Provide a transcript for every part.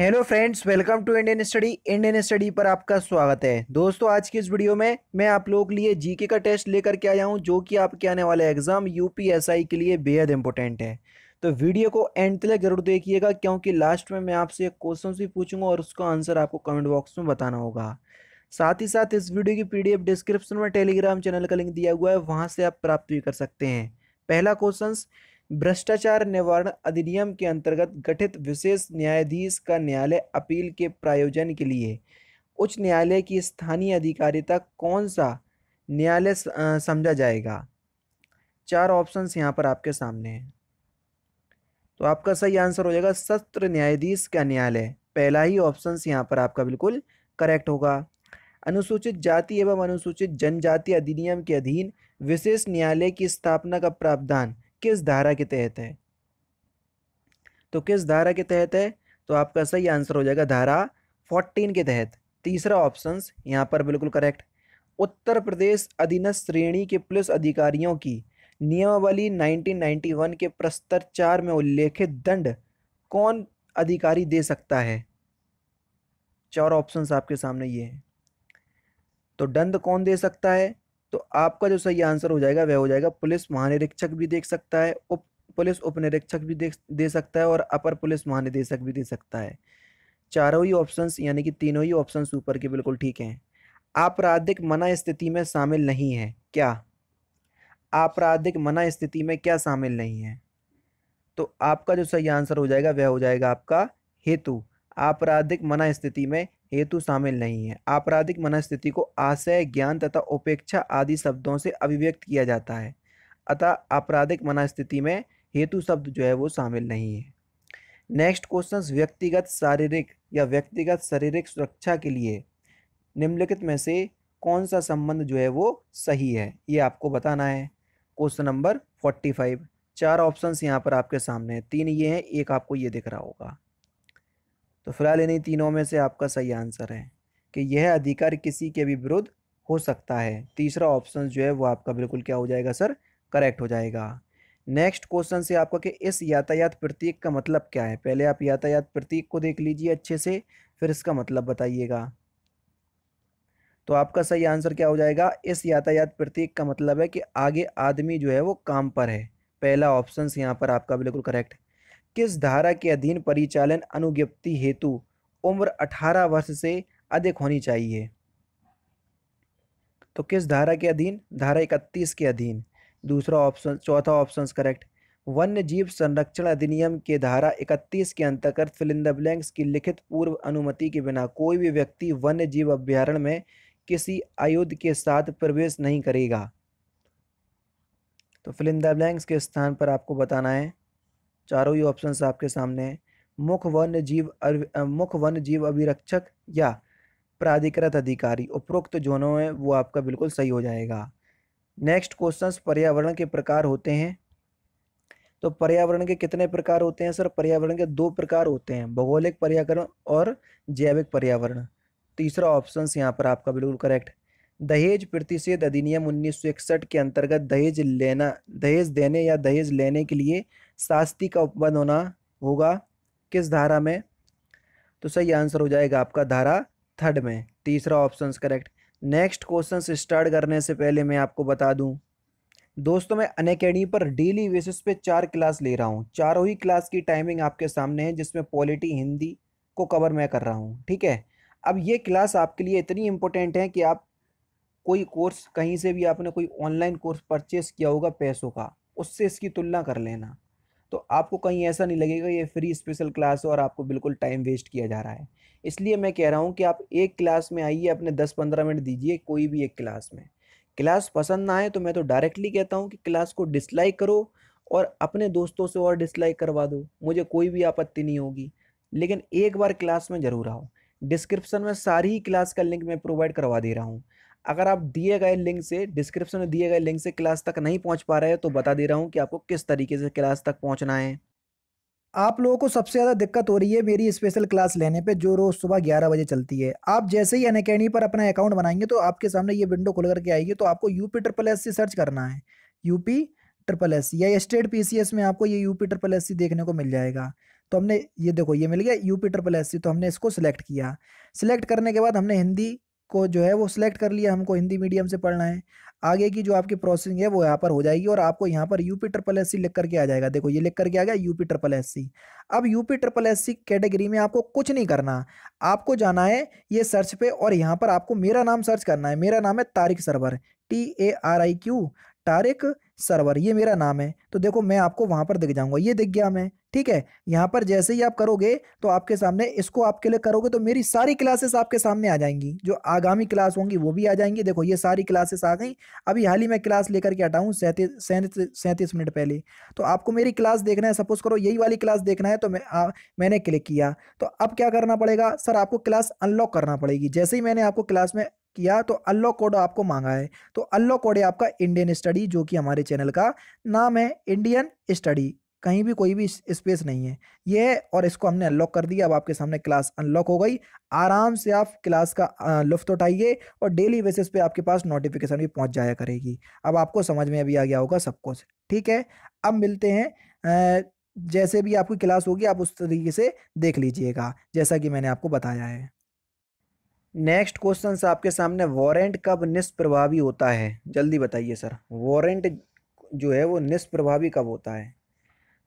hello friends welcome to Indian study Indian study पर आपका स्वागत है दोस्तों आज की इस वीडियो में मैं आप लोगों के लिए जीके का टेस्ट लेकर के आया हूं जो कि आपके आने वाले एग्जाम यूपीएसआई के लिए बेहद इंपॉर्टेंट है तो वीडियो को एंड तक जरूर देखिएगा क्योंकि लास्ट में मैं आपसे एक क्वेश्चन भी पूछूंगा और उसका आंसर आपको कमेंट बॉक्स में बताना होगा साथ ही साथ इस वीडियो की पी डिस्क्रिप्शन में टेलीग्राम चैनल का लिंक दिया हुआ है वहाँ से आप प्राप्त भी कर सकते हैं पहला क्वेश्चन भ्रष्टाचार निवारण अधिनियम के अंतर्गत गठित विशेष न्यायाधीश का न्यायालय अपील के प्रायोजन के लिए उच्च न्यायालय की स्थानीय अधिकारिता कौन सा न्यायालय समझा जाएगा चार ऑप्शंस यहाँ पर आपके सामने हैं तो आपका सही आंसर हो जाएगा सत्र न्यायाधीश का न्यायालय पहला ही ऑप्शंस यहाँ पर आपका बिल्कुल करेक्ट होगा अनुसूचित जाति एवं अनुसूचित जनजाति अधिनियम के अधीन विशेष न्यायालय की स्थापना का प्रावधान किस धारा के तहत है तो किस धारा के तहत है तो आपका सही आंसर हो जाएगा धारा फोर्टीन के तहत तीसरा ऑप्शन यहाँ पर बिल्कुल करेक्ट उत्तर प्रदेश अधीनस्थ श्रेणी के पुलिस अधिकारियों की नियमावली 1991 के प्रस्तर चार में उल्लेखित दंड कौन अधिकारी दे सकता है चार ऑप्शंस आपके सामने ये हैं तो दंड कौन दे सकता है तो आपका जो सही आंसर हो जाएगा वह हो जाएगा पुलिस महानिरीक्षक भी देख सकता है उप पुलिस उप निरीक्षक भी देख दे सकता है और अपर पुलिस महानिदेशक भी दे सकता है चारों ही ऑप्शंस यानी कि तीनों ही ऑप्शंस ऊपर के बिल्कुल ठीक हैं आपराधिक मना स्थिति में शामिल नहीं है क्या आपराधिक मना स्थिति में क्या शामिल नहीं है तो आपका जो सही आंसर हो जाएगा वह हो जाएगा आपका हेतु आपराधिक मना स्थिति में हेतु शामिल नहीं है आपराधिक मनस्थिति को आशय ज्ञान तथा उपेक्षा आदि शब्दों से अभिव्यक्त किया जाता है अतः आपराधिक मनस्थिति में हेतु शब्द जो है वो शामिल नहीं है नेक्स्ट क्वेश्चन व्यक्तिगत शारीरिक या व्यक्तिगत शारीरिक सुरक्षा के लिए निम्नलिखित में से कौन सा संबंध जो है वो सही है ये आपको बताना है क्वेश्चन नंबर फोर्टी फाइव चार ऑप्शंस यहाँ पर आपके सामने हैं तीन ये हैं एक आपको ये दिख रहा होगा तो फिलहाल इन्हीं तीनों में से आपका सही आंसर है कि यह अधिकार किसी के भी विरुद्ध हो सकता है तीसरा ऑप्शन जो है वो आपका बिल्कुल क्या हो जाएगा सर करेक्ट हो जाएगा नेक्स्ट क्वेश्चन से आपका कि इस यातायात प्रतीक का मतलब क्या है पहले आप यातायात प्रतीक को देख लीजिए अच्छे से फिर इसका मतलब बताइएगा तो आपका सही आंसर क्या हो जाएगा इस यातायात प्रतीक का मतलब है कि आगे आदमी जो है वो काम पर है पहला ऑप्शन यहाँ पर आपका बिल्कुल करेक्ट किस धारा के अधीन परिचालन अनुज्ञप्ति हेतु उम्र 18 वर्ष से अधिक होनी चाहिए तो किस धारा के अधीन धारा इकतीस के अधीन दूसरा ऑप्शन चौथा ऑप्शन करेक्ट वन्य जीव संरक्षण अधिनियम के धारा 31 के अंतर्गत फिलिंद ब्लैंक्स की लिखित पूर्व अनुमति के बिना कोई भी व्यक्ति वन्य जीव अभ्यारण्य में किसी आयुध के साथ प्रवेश नहीं करेगा तो फिलिंद ब्लैंक्स के स्थान पर आपको बताना है चारों ही ऑप्शन आपके सामने हैं मुख्य वन जीव मुख्य वन्य जीव अभिरक्षक या प्राधिकृत अधिकारी उपरोक्त जोनों में वो आपका बिल्कुल सही हो जाएगा नेक्स्ट क्वेश्चंस पर्यावरण के प्रकार होते हैं तो पर्यावरण के कितने प्रकार होते हैं सर पर्यावरण के दो प्रकार होते हैं भौगोलिक पर्यावरण और जैविक पर्यावरण तीसरा ऑप्शन यहाँ पर आपका बिल्कुल करेक्ट दहेज प्रतिषेध अधिनियम 1961 के अंतर्गत दहेज लेना दहेज देने या दहेज लेने के लिए शास्ति का उपबंध होना होगा किस धारा में तो सही आंसर हो जाएगा आपका धारा थर्ड में तीसरा option correct next question start करने से पहले मैं आपको बता दूं दोस्तों मैं अनकेडमी पर डेली बेसिस पे चार क्लास ले रहा हूँ चारों ही क्लास की टाइमिंग आपके सामने है जिसमें पॉलिटी हिंदी को कवर मैं कर रहा हूँ ठीक है अब ये क्लास आपके लिए इतनी इंपॉर्टेंट है कि आप कोई कोर्स कहीं से भी आपने कोई ऑनलाइन कोर्स परचेस किया होगा पैसों का उससे इसकी तुलना कर लेना तो आपको कहीं ऐसा नहीं लगेगा ये फ्री स्पेशल क्लास है और आपको बिल्कुल टाइम वेस्ट किया जा रहा है इसलिए मैं कह रहा हूँ कि आप एक क्लास में आइए अपने दस पंद्रह मिनट दीजिए कोई भी एक क्लास में क्लास पसंद ना आए तो मैं तो डायरेक्टली कहता हूँ कि क्लास को डिसलाइक करो और अपने दोस्तों से और डिसलाइक करवा दो मुझे कोई भी आपत्ति नहीं होगी लेकिन एक बार क्लास में ज़रूर आओ डिस्क्रिप्शन में सारी ही क्लास का लिंक मैं प्रोवाइड करवा दे रहा हूँ अगर आप दिए गए लिंक से डिस्क्रिप्शन में दिए गए लिंक से क्लास तक नहीं पहुंच पा रहे हो तो बता दे रहा हूँ कि आपको किस तरीके से क्लास तक पहुँचना है आप लोगों को सबसे ज़्यादा दिक्कत हो रही है मेरी स्पेशल क्लास लेने पे जो रोज़ सुबह ग्यारह बजे चलती है आप जैसे ही अनकेडमी पर अपना अकाउंट बनाएंगे तो आपके सामने ये विंडो खुल करके आएगी तो आपको U P triple S C search करना है यू पी ट्रिपल एस या स्टेट पी सी एस में आपको ये U P triple S C देखने को मिल जाएगा तो हमने ये देखो ये मिल गया U P triple S C तो हमने इसको सिलेक्ट किया सिलेक्ट करने के बाद हमने हिंदी को जो है वो सिलेक्ट कर लिया हमको हिंदी मीडियम से पढ़ना है आगे की जो आपकी प्रोसेसिंग है वो यहाँ पर हो जाएगी और आपको यहाँ पर U P triple S C लिख करके आ जाएगा देखो ये लिख करके आ गया U P triple S C अब U P triple S C category में आपको कुछ नहीं करना आपको जाना है ये सर्च पे और यहाँ पर आपको मेरा नाम सर्च करना है मेरा नाम है Tariq Sarwar T A R I Q Tariq Sarwar ये मेरा नाम है तो देखो मैं आपको वहाँ पर दिख जाऊँगा ये दिख गया मैं ठीक है यहाँ पर जैसे ही आप करोगे तो आपके सामने इसको आपके लिए करोगे तो मेरी सारी क्लासेस आपके सामने आ जाएंगी जो आगामी क्लास होंगी वो भी आ जाएंगी देखो ये सारी क्लासेस आ गई अभी हाल ही में क्लास लेकर के हटाऊँ सैंतीस सैंतीस सैंतीस मिनट पहले तो आपको मेरी क्लास देखना है सपोज करो यही वाली क्लास देखना है तो मैं आ, मैंने क्लिक किया तो अब क्या करना पड़ेगा सर आपको क्लास अनलॉक करना पड़ेगी जैसे ही मैंने आपको क्लास में किया तो अनलॉक कोड आपको मांगा है तो अनलॉक कोड है आपका इंडियन स्टडी जो कि हमारे चैनल का नाम है इंडियन स्टडी कहीं भी कोई भी स्पेस नहीं है ये और इसको हमने अनलॉक कर दिया अब आपके सामने क्लास अनलॉक हो गई आराम से आप क्लास का लुफ्त उठाइए और डेली बेसिस पे आपके पास नोटिफिकेशन भी पहुंच जाया करेगी अब आपको समझ में अभी आ गया होगा सब कुछ ठीक है अब मिलते हैं जैसे भी आपकी क्लास होगी आप उस तरीके से देख लीजिएगा जैसा कि मैंने आपको बताया है नेक्स्ट क्वेश्चन आपके सामने वारंट कब निष्प्रभावी होता है जल्दी बताइए सर वारंट जो है वो निष्प्रभावी कब होता है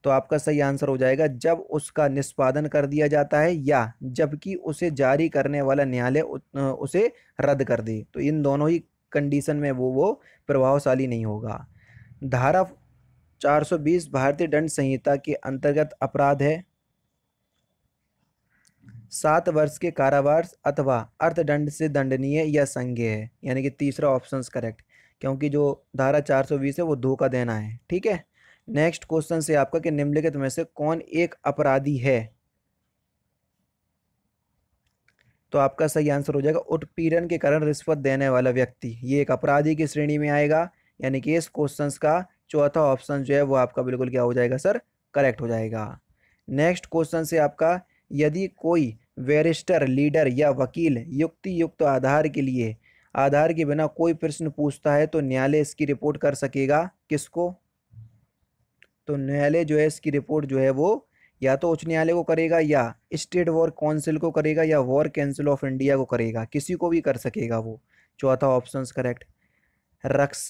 तो आपका सही आंसर हो जाएगा जब उसका निष्पादन कर दिया जाता है या जबकि उसे जारी करने वाला न्यायालय उसे रद्द कर दे तो इन दोनों ही कंडीशन में वो वो प्रभावशाली नहीं होगा धारा 420 भारतीय दंड संहिता के अंतर्गत अपराध है सात वर्ष के कारावास अथवा अर्थदंड से दंडनीय या संज्ञ है यानी कि तीसरा ऑप्शन करेक्ट क्योंकि जो धारा 420 है वो धोखा देना है ठीक है नेक्स्ट क्वेश्चन से आपका कि निम्नलिखित में से कौन एक अपराधी है तो आपका सही आंसर हो जाएगा उत्पीड़न के कारण रिश्वत देने वाला व्यक्ति ये एक अपराधी की श्रेणी में आएगा यानी कि इस क्वेश्चन का चौथा ऑप्शन जो है वो आपका बिल्कुल क्या हो जाएगा सर करेक्ट हो जाएगा नेक्स्ट क्वेश्चन से आपका यदि कोई वेरिस्टर लीडर या वकील युक्ति युक्त तो आधार के लिए आधार के बिना कोई प्रश्न पूछता है तो न्यायालय इसकी रिपोर्ट कर सकेगा किसको तो न्यायालय जो है इसकी रिपोर्ट जो है वो या तो उच्च न्यायालय को करेगा या स्टेट वॉर काउंसिल को करेगा या वॉर काउंसिल ऑफ इंडिया को करेगा किसी को भी कर सकेगा वो चौथा ऑप्शन करेक्ट रक्स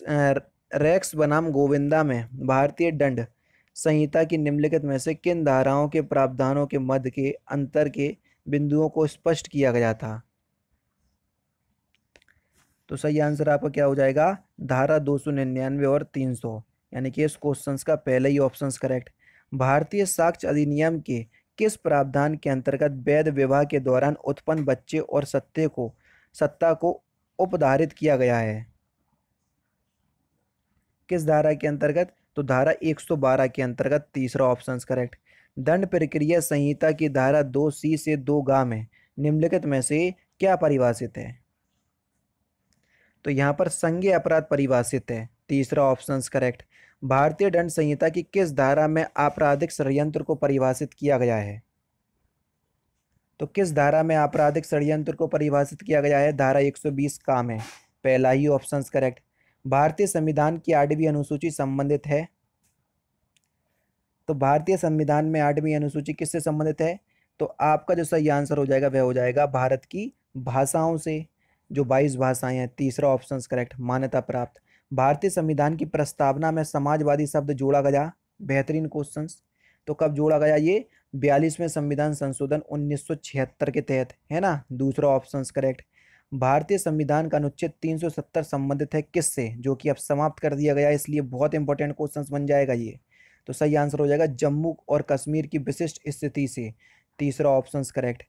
रैक्स बनाम गोविंदा में भारतीय दंड संहिता की निम्नलिखित में से किन धाराओं के प्रावधानों के मध्य के अंतर के बिंदुओं को स्पष्ट किया गया था तो सही आंसर आपका क्या हो जाएगा धारा दो सौ निन्यानवे और तीन सौ यानी कि इस क्वेश्चन का पहले ही ऑप्शन करेक्ट भारतीय साक्ष्य अधिनियम के किस प्रावधान के अंतर्गत वैध विवाह के दौरान उत्पन्न बच्चे और सत्य को सत्ता को उपधारित किया गया है किस धारा के अंतर्गत तो धारा 112 के अंतर्गत तीसरा ऑप्शन करेक्ट दंड प्रक्रिया संहिता की धारा दो सी से दो गा में निम्नलिखित में से क्या परिभाषित है तो यहाँ पर संज्ञ अपराध परिभाषित है तीसरा ऑप्शन करेक्ट भारतीय दंड संहिता की किस धारा में आपराधिक षडयंत्र को परिभाषित किया गया है तो किस धारा में आपराधिक षडयंत्र को परिभाषित किया गया है धारा 120 काम है पहला ही ऑप्शन करेक्ट भारतीय संविधान की आठवीं अनुसूची संबंधित है तो भारतीय संविधान में आठवीं अनुसूची किससे संबंधित है तो आपका जो सही आंसर हो जाएगा वह हो जाएगा भारत की भाषाओं से जो बाईस भाषाएं हैं तीसरा ऑप्शन करेक्ट मान्यता प्राप्त भारतीय संविधान की प्रस्तावना में समाजवादी शब्द जोड़ा गया बेहतरीन क्वेश्चन तो कब जोड़ा गया ये बयालीसवें संविधान संशोधन 1976 के तहत है ना दूसरा ऑप्शन करेक्ट भारतीय संविधान का अनुच्छेद 370 संबंधित है किससे जो कि अब समाप्त कर दिया गया इसलिए बहुत इंपॉर्टेंट क्वेश्चन बन जाएगा ये तो सही आंसर हो जाएगा जम्मू और कश्मीर की विशिष्ट स्थिति से तीसरा ऑप्शन करेक्ट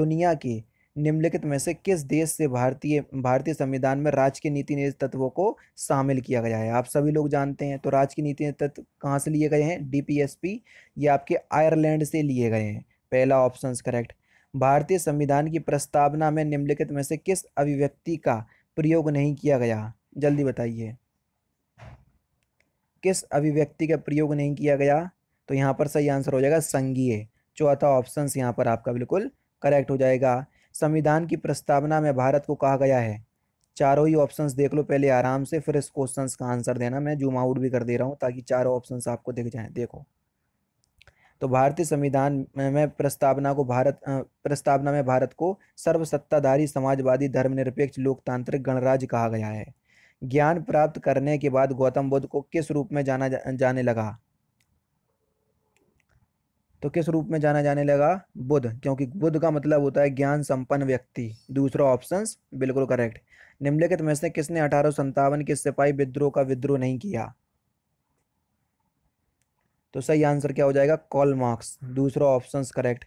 दुनिया के निम्नलिखित में से किस देश से भारतीय भारतीय संविधान में राज्य के नीति निर्देश तत्वों को शामिल किया गया है आप सभी लोग जानते हैं तो राज्य के नीति तत्व कहाँ से लिए गए हैं डीपीएसपी ये आपके आयरलैंड से लिए गए हैं पहला ऑप्शन करेक्ट भारतीय संविधान की प्रस्तावना में निम्नलिखित में से किस अभिव्यक्ति का प्रयोग नहीं किया गया जल्दी बताइए किस अभिव्यक्ति का प्रयोग नहीं किया गया तो यहाँ पर सही आंसर हो जाएगा संघीय चौथा ऑप्शन यहाँ पर आपका बिल्कुल करेक्ट हो जाएगा संविधान की प्रस्तावना में भारत को कहा गया है चारों ही ऑप्शंस देख लो पहले आराम से फिर इस क्वेश्चन का आंसर देना मैं जूम आउट भी कर दे रहा हूँ ताकि चारों ऑप्शंस आपको दिख जाएं देखो तो भारतीय संविधान में प्रस्तावना को भारत प्रस्तावना में भारत को सर्वसत्ताधारी समाजवादी धर्मनिरपेक्ष लोकतांत्रिक गणराज्य कहा गया है ज्ञान प्राप्त करने के बाद गौतम बुद्ध को किस रूप में जाना जा, जाने लगा तो किस रूप में जाना जाने लगा बुद्ध क्योंकि बुद्ध का मतलब होता है ज्ञान संपन्न व्यक्ति दूसरा ऑप्शन बिल्कुल करेक्ट निम्नलिखित में से किसने अठारह संतावन के सिपाही विद्रोह का विद्रोह नहीं किया तो सही आंसर क्या हो जाएगा कॉल मार्क्स दूसरा ऑप्शन करेक्ट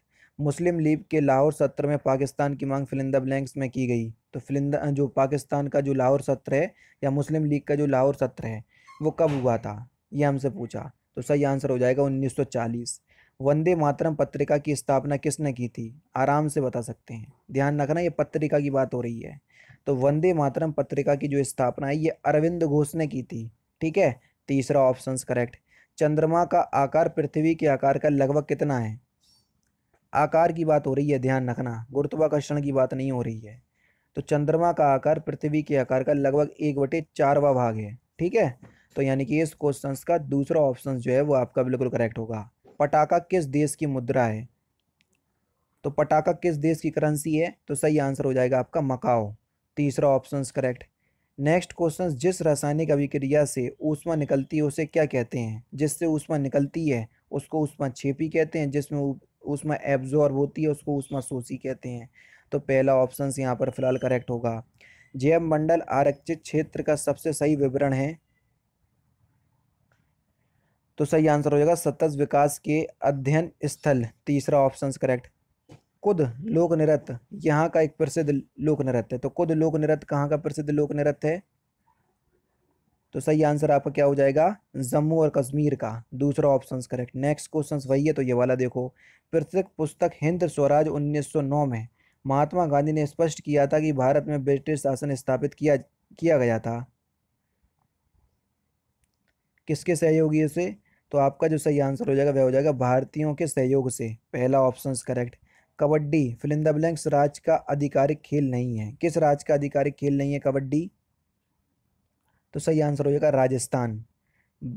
मुस्लिम लीग के लाहौर सत्र में पाकिस्तान की मांग फिलिंदा ब्लैंक्स में की गई तो फिलिंदा जो पाकिस्तान का जो लाहौर सत्र है या मुस्लिम लीग का जो लाहौर सत्र है वो कब हुआ था ये हमसे पूछा तो सही आंसर हो जाएगा चालीस वंदे मातरम पत्रिका की स्थापना किसने की थी आराम से बता सकते हैं ध्यान रखना ये पत्रिका की बात हो रही है तो वंदे मातरम पत्रिका की जो स्थापना है ये अरविंद घोष ने की थी ठीक है तीसरा ऑप्शन करेक्ट चंद्रमा का आकार पृथ्वी के आकार का लगभग कितना है आकार की बात हो रही है ध्यान रखना गुरुत्वाकर्षण की बात नहीं हो रही है तो चंद्रमा का आकार पृथ्वी के आकार का लगभग एक बटे चारवा भाग है ठीक है तो यानी कि इस क्वेश्चन का दूसरा ऑप्शन जो है वो आपका बिल्कुल करेक्ट होगा पटाखा किस देश की मुद्रा है तो पटाखा किस देश की करेंसी है तो सही आंसर हो जाएगा आपका मकाओ तीसरा ऑप्शन करेक्ट नेक्स्ट क्वेश्चन जिस रासायनिक अभिक्रिया से ऊष्मा निकलती है उसे क्या कहते हैं जिससे ऊष्मा निकलती है उसको ऊष्मा छेपी कहते हैं जिसमें ऊष्मा एब्जॉर्ब होती है उसको ऊष्मा सोसी कहते हैं तो पहला ऑप्शन यहाँ पर फिलहाल करेक्ट होगा जैव मंडल आरक्षित क्षेत्र का सबसे सही विवरण है तो सही आंसर हो जाएगा सतत विकास के अध्ययन स्थल तीसरा ऑप्शन करेक्ट कुद लोक नृत्य यहाँ का एक प्रसिद्ध लोक नृत्य है तो कुद लोक नृत्य कहाँ का प्रसिद्ध लोक नृत्य है तो सही आंसर आपका क्या हो जाएगा जम्मू और कश्मीर का दूसरा ऑप्शन करेक्ट नेक्स्ट क्वेश्चन वही है तो ये वाला देखो पृथक पुस्तक हिंद स्वराज 1909 में महात्मा गांधी ने स्पष्ट किया था कि भारत में ब्रिटिश शासन स्थापित किया किया गया था किसके सहयोगी से तो आपका जो सही आंसर हो जाएगा वह हो जाएगा भारतीयों के सहयोग से पहला option correct kabaddi fill in the blanks राज्य का आधिकारिक खेल नहीं है किस राज्य का आधिकारिक खेल नहीं है कबड्डी तो सही आंसर हो जाएगा राजस्थान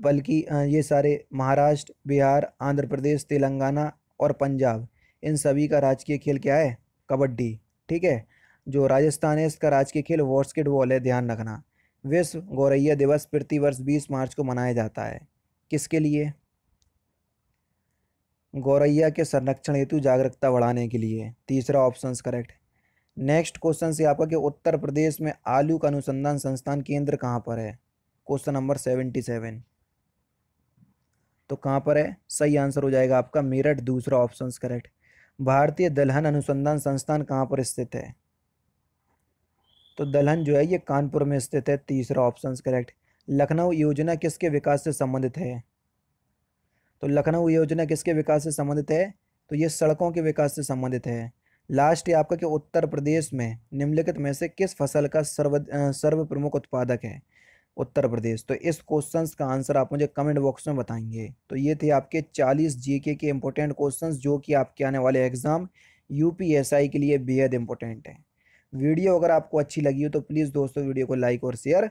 बल्कि ये सारे महाराष्ट्र बिहार आंध्र प्रदेश तेलंगाना और पंजाब इन सभी का राजकीय खेल क्या है कबड्डी ठीक है जो राजस्थान है इसका राजकीय खेल वॉस्केटबॉल है ध्यान रखना विश्व गौरैया दिवस प्रतिवर्ष बीस मार्च को मनाया जाता है किसके लिए गौरैया के संरक्षण हेतु जागरूकता बढ़ाने के लिए तीसरा ऑप्शन करेक्ट नेक्स्ट क्वेश्चन से आपका कि उत्तर प्रदेश में आलू का अनुसंधान संस्थान केंद्र कहाँ पर है क्वेश्चन नंबर सेवेंटी सेवन तो कहाँ पर है सही आंसर हो जाएगा आपका मेरठ दूसरा ऑप्शन करेक्ट भारतीय दलहन अनुसंधान संस्थान कहाँ पर स्थित है तो दलहन जो है ये कानपुर में स्थित है तीसरा ऑप्शन करेक्ट लखनऊ योजना किसके विकास से संबंधित है तो लखनऊ योजना किसके विकास से संबंधित है तो ये सड़कों के विकास से संबंधित है लास्ट ये आपका कि उत्तर प्रदेश में निम्नलिखित में से किस फसल का सर्व सर्व प्रमुख उत्पादक है उत्तर प्रदेश तो इस क्वेश्चन का आंसर आप मुझे कमेंट बॉक्स में बताएंगे तो ये थे आपके 40 जीके के इंपॉर्टेंट क्वेश्चन जो कि आपके आने वाले एग्ज़ाम यूपीएसआई के लिए बेहद इंपॉर्टेंट हैं वीडियो अगर आपको अच्छी लगी हो तो प्लीज़ दोस्तों वीडियो को लाइक और शेयर